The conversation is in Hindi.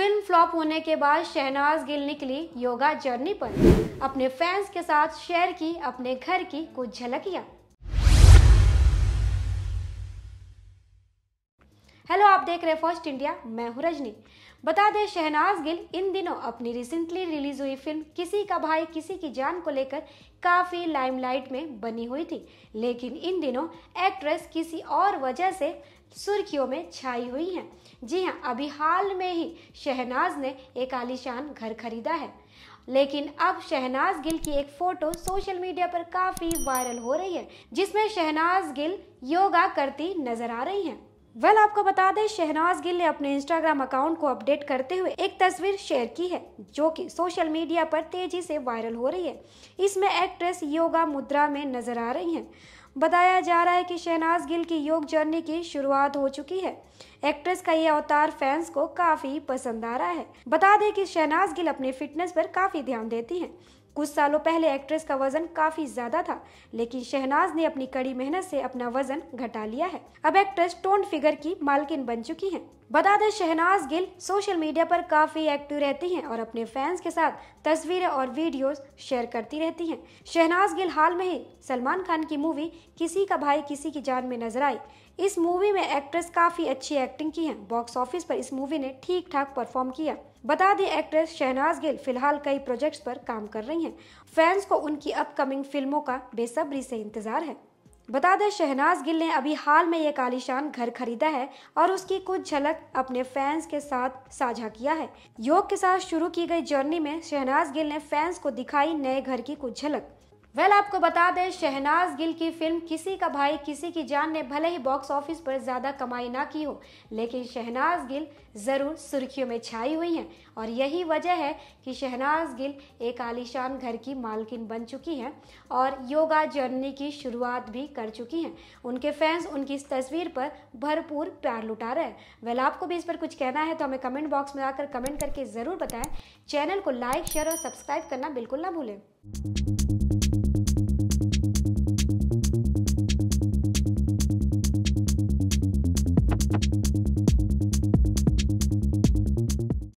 फिल्म फ्लॉप होने के बाद शहनाज गिल निकली योगा जर्नी पर अपने फैंस के साथ शेयर की अपने घर की कुछ झलकियाँ आप देख रहे हैं फर्स्ट इंडिया मैं हूं रजनी बता दें शहनाज गिल इन दिनों अपनी रिसेंटली रिलीज हुई फिल्म किसी का भाई किसी की जान को लेकर काफ़ी लाइमलाइट में बनी हुई थी लेकिन इन दिनों एक्ट्रेस किसी और वजह से सुर्खियों में छाई हुई हैं जी हाँ अभी हाल में ही शहनाज ने एक आलिशान घर खरीदा है लेकिन अब शहनाज गिल की एक फोटो सोशल मीडिया पर काफ़ी वायरल हो रही है जिसमें शहनाज गिल योगा करती नजर आ रही हैं वेल well, आपको बता दें शहनाज गिल ने अपने इंस्टाग्राम अकाउंट को अपडेट करते हुए एक तस्वीर शेयर की है जो कि सोशल मीडिया पर तेजी से वायरल हो रही है इसमें एक्ट्रेस योगा मुद्रा में नजर आ रही हैं बताया जा रहा है कि शहनाज गिल की योग जर्नी की शुरुआत हो चुकी है एक्ट्रेस का यह अवतार फैंस को काफी पसंद आ रहा है बता दें कि शहनाज गिल अपने फिटनेस पर काफी ध्यान देती हैं कुछ सालों पहले एक्ट्रेस का वजन काफी ज्यादा था लेकिन शहनाज ने अपनी कड़ी मेहनत से अपना वजन घटा लिया है अब एक्ट्रेस टोन फिगर की मालकिन बन चुकी हैं। बता दें शहनाज गिल सोशल मीडिया पर काफी एक्टिव रहती हैं और अपने फैंस के साथ तस्वीरें और वीडियोस शेयर करती रहती हैं। शहनाज गिल हाल में ही सलमान खान की मूवी किसी का भाई किसी की जान में नजर आई इस मूवी में एक्ट्रेस काफी अच्छी एक्टिंग की है बॉक्स ऑफिस पर इस मूवी ने ठीक ठाक परफॉर्म किया बता दें एक्ट्रेस शहनाज गिल फिलहाल कई प्रोजेक्ट्स पर काम कर रही रही हैं फैंस को उनकी अपकमिंग फिल्मों का बेसब्री से इंतजार है बता दें शहनाज गिल ने अभी हाल में एक आलिशान घर खरीदा है और उसकी कुछ झलक अपने फैंस के साथ साझा किया है योग के साथ शुरू की गई जर्नी में शहनाज गिल ने फैंस को दिखाई नए घर की कुछ झलक वेल well, आपको बता दें शहनाज गिल की फिल्म किसी का भाई किसी की जान ने भले ही बॉक्स ऑफिस पर ज़्यादा कमाई ना की हो लेकिन शहनाज गिल ज़रूर सुर्खियों में छाई हुई हैं और यही वजह है कि शहनाज गिल एक आलीशान घर की मालकिन बन चुकी हैं और योगा जर्नी की शुरुआत भी कर चुकी हैं उनके फैंस उनकी इस तस्वीर पर भरपूर प्यार लुटा रहे हैं वेल आपको भी इस पर कुछ कहना है तो हमें कमेंट बॉक्स में आकर कमेंट करके ज़रूर बताएं चैनल को लाइक शेयर और सब्सक्राइब करना बिल्कुल ना भूलें